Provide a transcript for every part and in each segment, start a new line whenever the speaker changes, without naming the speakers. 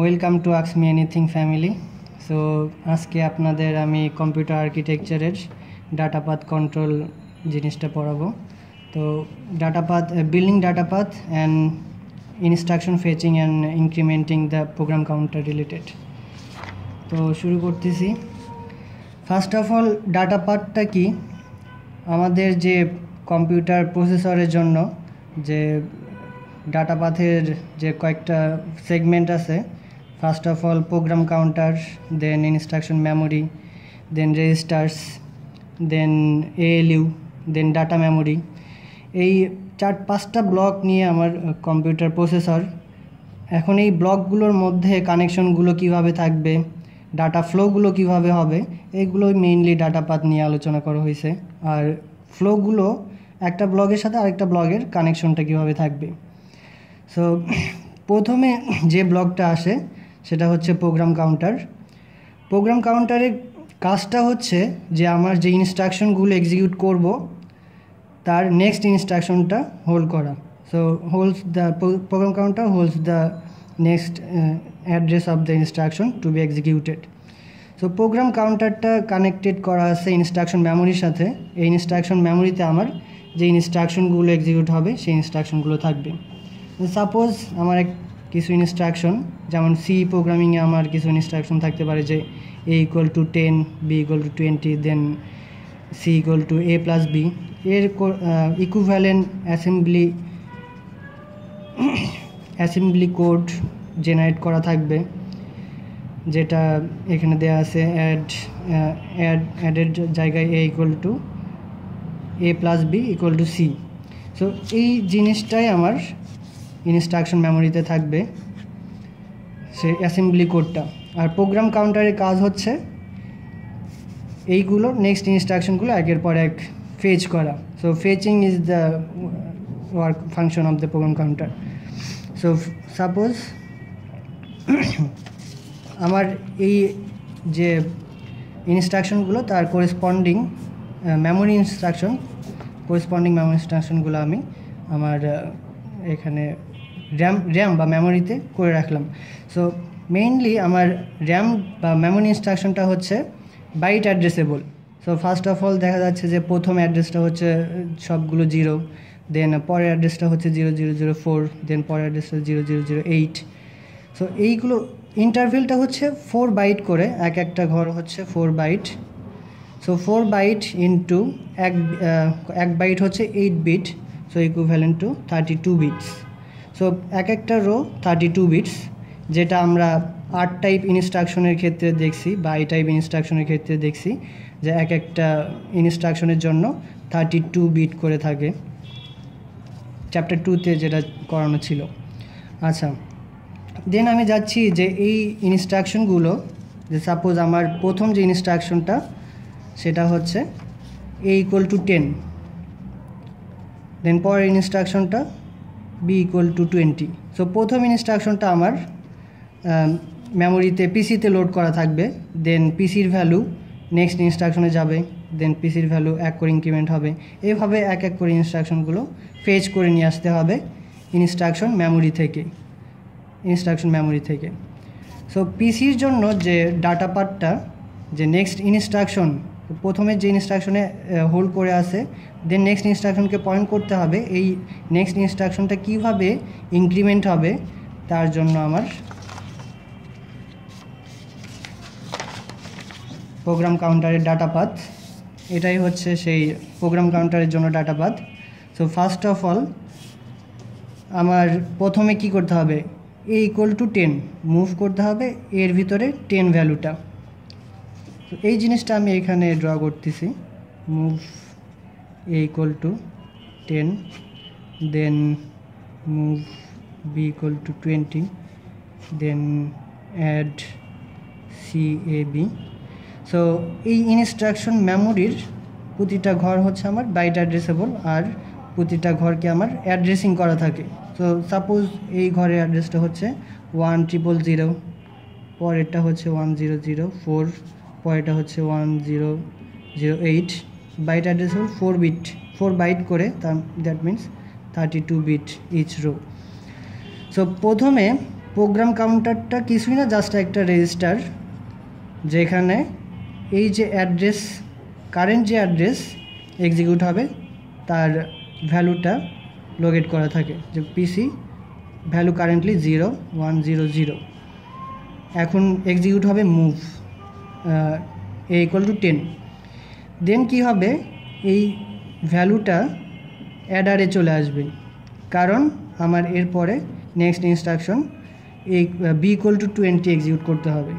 welcome to আক্স me anything family so আজকে আপনাদের আমি কম্পিউটার আর্কিটেকচারের ডাটাপাথ কন্ট্রোল জিনিসটা পড়াবো তো datapath building datapath and instruction fetching and incrementing the program counter related তো শুরু করতেছি ফার্স্ট অফ অল ডাটা পার্টটা কি আমাদের যে কম্পিউটার প্রসেসরের জন্য যে ডাটা পাথের যে কয়েকটা সেগমেন্ট আছে first of all program counter then instruction memory then registers then ALU then data memory এই চার পাঁচটা ব্লক নিয়ে আমার কম্পিউটার প্রসেসর এখন এই ব্লকগুলোর মধ্যে কানেকশনগুলো কিভাবে থাকবে ডাটা ফ্লোগুলো কিভাবে হবে এইগুলোই মেইনলি ডাটা পাথ নিয়ে আলোচনা করা হয়েছে আর ফ্লোগুলো একটা ব্লগের সাথে আরেকটা ব্লগের কানেকশনটা কিভাবে থাকবে সো প্রথমে যে ব্লকটা আসে সেটা হচ্ছে প্রোগ্রাম কাউন্টার প্রোগ্রাম কাউন্টারের কাজটা হচ্ছে যে আমার যে ইনস্ট্রাকশনগুলো এক্সিকিউট করব তার নেক্সট ইনস্ট্রাকশনটা হোল্ড করা so holds the program counter holds the next address of the instruction to be executed so program কাউন্টারটা কানেক্টেড করা আছে ইনস্ট্রাকশন মেমোরির সাথে এই ইনস্ট্রাকশন মেমোরিতে আমার যে ইনস্ট্রাকশনগুলো এক্সিকিউট হবে সেই ইনস্ট্রাকশনগুলো থাকবে সাপোজ আমার এক কিছু ইনস্ট্রাকশন যেমন সি প্রোগ্রামিংয়ে আমার কিছু ইনস্ট্রাকশন থাকতে পারে যে A equal to ten B equal to twenty then C equal to A plus B এর equivalent assembly assembly code generate করা থাকবে যেটা এখানে দেওয়া আছে অ্যাড অ্যাড অ্যাডের জায়গায় A equal to A plus B equal to C so এই জিনিসটাই আমার ইনস্ট্রাকশন মেমোরিতে থাকবে সে অ্যাসেম্বলি কোডটা আর প্রোগ্রাম কাউন্টারের কাজ হচ্ছে এইগুলো নেক্সট ইনস্ট্রাকশনগুলো একের পর এক ফেচ করা so fetching is the work function of the program counter so suppose আমার এই যে ইনস্ট্রাকশনগুলো তার corresponding memory instruction corresponding memory ইনস্ট্রাকশনগুলো আমি আমার এখানে র্যাম র্যাম বা মেমোরিতে করে রাখলাম সো মেইনলি আমার র্যাম বা মেমোরি ইনস্ট্রাকশনটা হচ্ছে byte addressable so first of all দেখা যাচ্ছে যে প্রথম অ্যাড্রেসটা হচ্ছে সবগুলো জিরো দেন পরের অ্যাড্রেসটা হচ্ছে zero zero zero four then পরের অ্যাড্রেসটা zero zero zero eight so এইগুলো ইন্টারভেলটা হচ্ছে ফোর বাইট করে এক একটা ঘর হচ্ছে four byte so four byte into এক এক বাইট হচ্ছে eight bit so equivalent to thirty two bits so এক একটা রো থার্টি টু বিটস যেটা আমরা আর্ট টাইপ ইনস্ট্রাকশনের ক্ষেত্রে দেখছি বা আই টাইপ ইনস্ট্রাকশনের ক্ষেত্রে দেখছি যে এক একটা ইনস্ট্রাকশনের জন্য থার্টি টু বিট করে থাকে চ্যাপ্টার টুতে যেটা করানো ছিল আচ্ছা দেন আমি যাচ্ছি যে এই ইনস্ট্রাকশনগুলো যে সাপোজ আমার প্রথম যে ইনস্ট্রাকশনটা সেটা হচ্ছে A equal to ten then পরের ইনস্ট্রাকশনটা B equal to twenty so প্রথম ইনস্ট্রাকশনটা আমার মেমোরিতে পিসিতে লোড করা থাকবে দেন পিসির ভ্যালু নেক্সট ইনস্ট্রাকশনে যাবে দেন পিসির ভ্যালু এক করে ইনক্রিমেন্ট হবে এভাবে এক এক করে ইনস্ট্রাকশনগুলো ফেজ করে নিয়ে আসতে হবে ইনস্ট্রাকশন মেমোরি থেকে ইনস্ট্রাকশন মেমোরি থেকে সো পিসির জন্য যে ডাটা পার্টটা যে নেক্সট ইনস্ট্রাকশন প্রথমে যে ইনস্ট্রাকশনে হোল্ড করে আসে দেন নেক্সট ইনস্ট্রাকশনকে পয়েন্ট করতে হবে এই নেক্সট ইনস্ট্রাকশনটা কীভাবে ইনক্রিমেন্ট হবে তার জন্য আমার প্রোগ্রাম কাউন্টারের ডাটা পাথ এটাই হচ্ছে সেই প্রোগ্রাম কাউন্টারের জন্য data path so first of all আমার প্রথমে কি করতে হবে A equal to ten move করতে হবে এর ভিতরে টেন ভ্যালুটা তো এই জিনিসটা আমি এখানে ড্র করতেছি move A equal to ten then move B equal to twenty then add C A B so এই ইনস্ট্রাকশন মেমোরির প্রতিটা ঘর হচ্ছে আমার বাইট অ্যাড্রেসেবল আর প্রতিটা ঘরকে আমার অ্যাড্রেসিং করা থাকে তো সাপোজ এই ঘরের অ্যাড্রেসটা হচ্ছে ওয়ান ট্রিপল জিরো পরেরটা হচ্ছে ওয়ান জিরো জিরো ফোর পয়টা হচ্ছে one zero zero eight byte address হল ফোর বিট ফোর বাইট করে তার that means thirty two bit each row so প্রথমে প্রোগ্রাম কাউন্টারটা কিছুই না জাস্ট একটা রেজিস্টার যেখানে এই যে অ্যাড্রেস কারেন্ট যে অ্যাড্রেস এক্সিকিউট হবে তার ভ্যালুটা লোকেট করা থাকে যে PC value currently zero one zero zero এখন এক্সিকিউট হবে move A equal to ten দেন কী হবে এই ভ্যালুটা অ্যাডারে চলে আসবে কারণ আমার এরপরে নেক্সট ইনস্ট্রাকশন এই B equal to twenty execute করতে হবে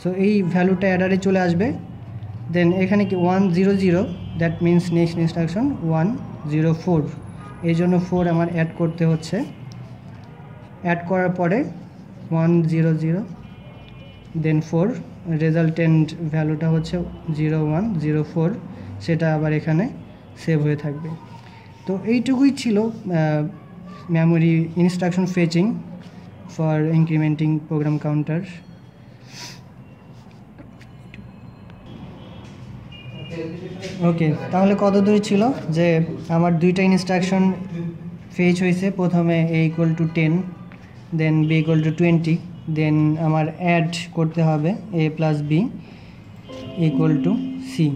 সো এই ভ্যালুটা অ্যাডারে চলে আসবে দেন এখানে কি one zero zero that means next instruction one zero four এই জন্য ফোর আমার অ্যাড করতে হচ্ছে অ্যাড করার পরে one zero zero then four resultant ভ্যালুটা হচ্ছে জিরো ওয়ান জিরো ফোর সেটা আবার এখানে সেভ হয়ে থাকবে তো এইটুকুই ছিল memory instruction fetching for incrementing program counter okay তাহলে কত দূর ছিল যে আমার দুইটা ইনস্ট্রাকশন ফেচ হয়েছে প্রথমে A equal to ten then B equal to twenty then আমার অ্যাড করতে হবে A plus B equal to C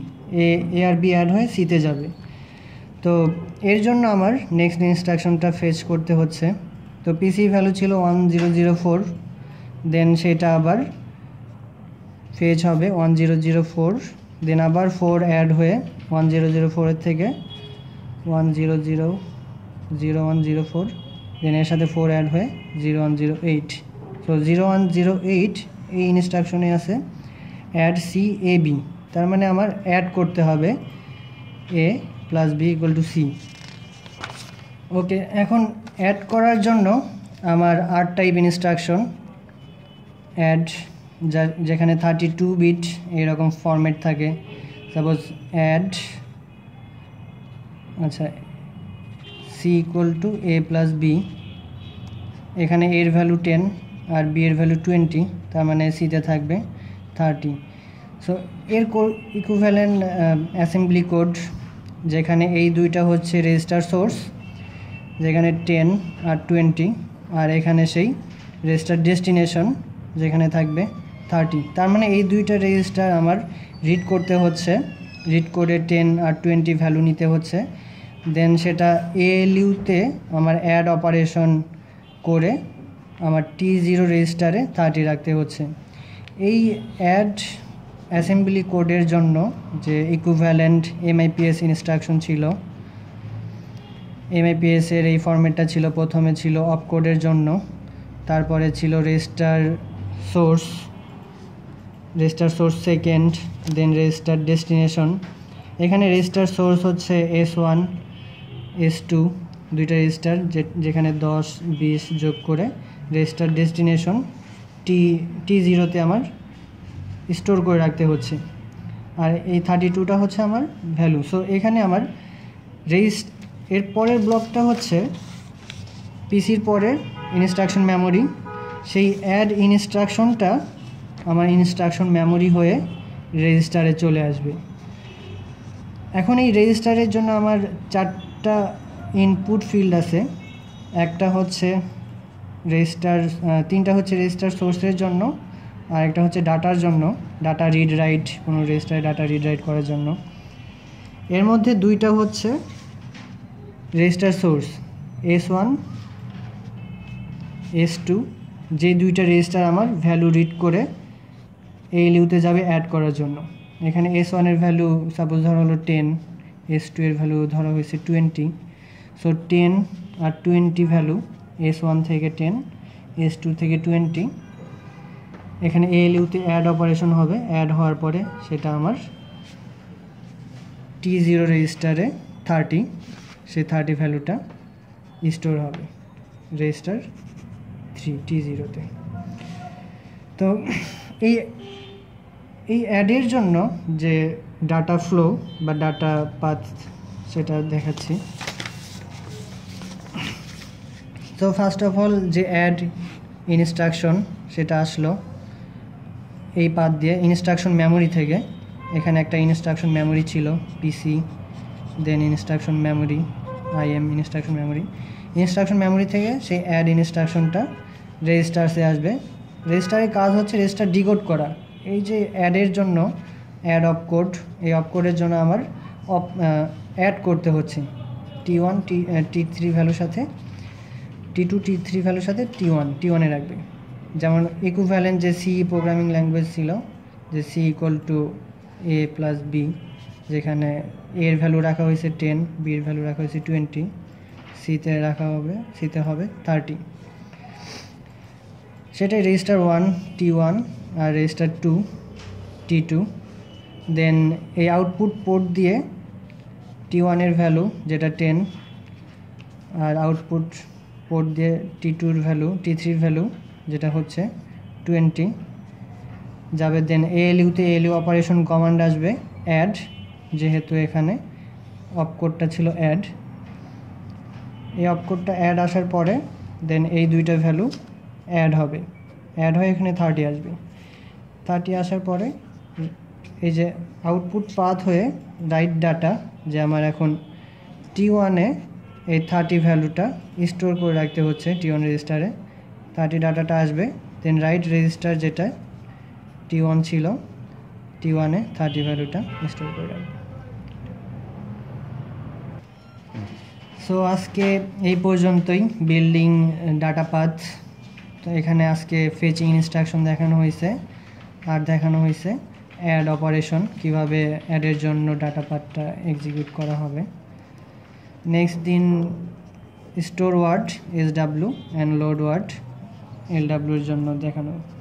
A A আর বি অ্যাড হয়ে সিতে যাবে তো এর জন্য আমার নেক্সট ইনস্ট্রাকশনটা ফেস করতে হচ্ছে তো পিসি ভ্যালু ছিল one zero zero four then সেটা আবার ফেজ হবে one zero zero four then আবার ফোর অ্যাড হয়ে ওয়ান জিরো জিরো ফোরের থেকে one zero zero zero one zero four then এর সাথে ফোর অ্যাড হয়ে zero one zero eight so zero one zero eight এই ইনস্ট্রাকশনে আছে অ্যাড সি এ বি তার মানে আমার অ্যাড করতে হবে A plus B equal to C okay এখন অ্যাড করার জন্য আমার আর টাইপ ইনস্ট্রাকশন অ্যাড যা যেখানে থার্টি টু বিট এরকম ফর্ম্যাট থাকে সাপোজ অ্যাড আচ্ছা C equal to A plus B এখানে এর ভ্যালু টেন আর বি এর ভ্যালু টোয়েন্টি তার মানে সিতে থাকবে থার্টি সো এর ইকুইভ্যালেন্ট অ্যাসেম্বলি কোড যেখানে এই দুইটা হচ্ছে রেজিস্টার সোর্স যেখানে টেন আর টোয়েন্টি আর এখানে সেই রেজিস্টার ডেস্টিনেশন যেখানে থাকবে থার্টি তার মানে এই দুইটা রেজিস্টার আমার রিড করতে হচ্ছে রিড করে টেন আর টোয়েন্টি ভ্যালু নিতে হচ্ছে দেন সেটা এএলইউতে আমার অ্যাড অপারেশন করে আমার টি জিরো রেজিস্টারে থার্টি রাখতে হচ্ছে এই অ্যাড অ্যাসেম্বলি কোডের জন্য যে ইকুভ্যালেন্ট এমআইপিএস ইনস্ট্রাকশন ছিল এমআইপিএস এর এই ফর্মেটটা ছিল প্রথমে ছিল অপ কোডের জন্য তারপরে ছিল register source register source second then register destination এখানে রেজিস্টার সোর্স হচ্ছে এস ওয়ান এস টু দুইটা রেজিস্টার যেখানে দশ বিশ যোগ করে রেজিস্টার ডেস্টিনেশন টি টি জিরোতে আমার স্টোর করে রাখতে হচ্ছে আর এই থার্টি টুটা হচ্ছে আমার ভ্যালু সো এখানে আমার রেজিস্ট এর পরের ব্লকটা হচ্ছে পিসির পরের ইনস্ট্রাকশন মেমোরি সেই অ্যাড ইনস্ট্রাকশনটা আমার ইনস্ট্রাকশন মেমোরি হয়ে রেজিস্টারে চলে আসবে এখন এই রেজিস্টারের জন্য আমার চারটা ইনপুট ফিল্ড আছে একটা হচ্ছে রেজিস্টার তিনটা হচ্ছে রেজিস্টার সোর্সের জন্য আর একটা হচ্ছে ডাটার জন্য ডাটা রিড রাইট কোনো রেজিস্টারে ডাটা রিড রাইট করার জন্য এর মধ্যে দুইটা হচ্ছে register source S one S two যে দুইটা রেজিস্টার আমার ভ্যালু রিড করে এই লিউতে যাবে অ্যাড করার জন্য এখানে এস ওয়ানের ভ্যালু সাপোজ ধরা হলো টেন এস টু এর ভ্যালু ধরা হয়েছে টোয়েন্টি সো টেন আর টোয়েন্টি ভ্যালু এস ওয়ান থেকে টেন এস টু থেকে টোয়েন্টি এখানে এএলইউতে অ্যাড অপারেশন হবে অ্যাড হওয়ার পরে সেটা আমার টি জিরো রেজিস্টারে থার্টি সে থার্টি ভ্যালুটা স্টোর হবে রেজিস্টার থ্রি টি জিরোতে তো এই এই অ্যাডের জন্য যে ডাটা ফ্লো বা ডাটা পাথ সেটা দেখাচ্ছি তো ফার্স্ট অফ অল যে অ্যাড ইনস্ট্রাকশন সেটা আসলো এই পাত দিয়ে ইনস্ট্রাকশন মেমোরি থেকে এখানে একটা ইনস্ট্রাকশন মেমোরি ছিল PC then instruction memory IM instruction memory instruction memory থেকে সেই অ্যাড ইনস্ট্রাকশনটা রেজিস্টার্সে আসবে রেজিস্টারের কাজ হচ্ছে রেজিস্টার ডিকোড করা এই যে অ্যাডের জন্য অ্যাড অফ কোড এই অফ কোডের জন্য আমার অপ অ্যাড করতে হচ্ছে T one T T three ভ্যালুর সাথে টি টু টি থ্রি ভ্যালুর সাথে টি ওয়ান টি ওয়ানে রাখবে যেমন ইকুভ্যালেন্ট যে সি প্রোগ্রামিং ল্যাঙ্গুয়েজ ছিল যে C equal to A plus B যেখানে এর ভ্যালু রাখা হয়েছে টেন বির ভ্যালু রাখা হয়েছে টোয়েন্টি সিতে রাখা হবে সিতে হবে থার্টি সেটাই রেজিস্টার ওয়ান টি ওয়ান আর register two T two then এই আউটপুট পোর্ট দিয়ে টি ওয়ানের ভ্যালু যেটা টেন আর আউটপুট পোর্ট দিয়ে টি টুর ভ্যালু টি থ্রির ভ্যালু যেটা হচ্ছে টোয়েন্টি যাবে দেন এএলইউতে এএলইউ অপারেশন কমান্ড আসবে অ্যাড যেহেতু এখানে অপকোডটা ছিল অ্যাড এই অপকোডটা অ্যাড আসার পরে দেন এই দুইটা ভ্যালু অ্যাড হবে অ্যাড হয়ে এখানে থার্টি আসবে থার্টি আসার পরে এই যে আউটপুট পাথ হয়ে রাইট ডাটা যে আমার এখন টি ওয়ানে এই থার্টি ভ্যালুটা স্টোর করে রাখতে হচ্ছে টি ওয়ান রেজিস্টারে থার্টি ডাটাটা আসবে দেন রাইট রেজিস্টার যেটা টি ওয়ান ছিল টি ওয়ানে থার্টি ভ্যালুটা স্টোর করে রাখবে সো আজকে এই পর্যন্তই বিল্ডিং ডাটা পাথ তো এখানে আজকে ফেচিং ইনস্ট্রাকশন দেখানো হয়েছে আর দেখানো হয়েছে অ্যাড অপারেশন কিভাবে অ্যাডের জন্য ডাটা পাথটা এক্সিকিউট করা হবে next in store word sw and load word lw এর জন্য দেখানো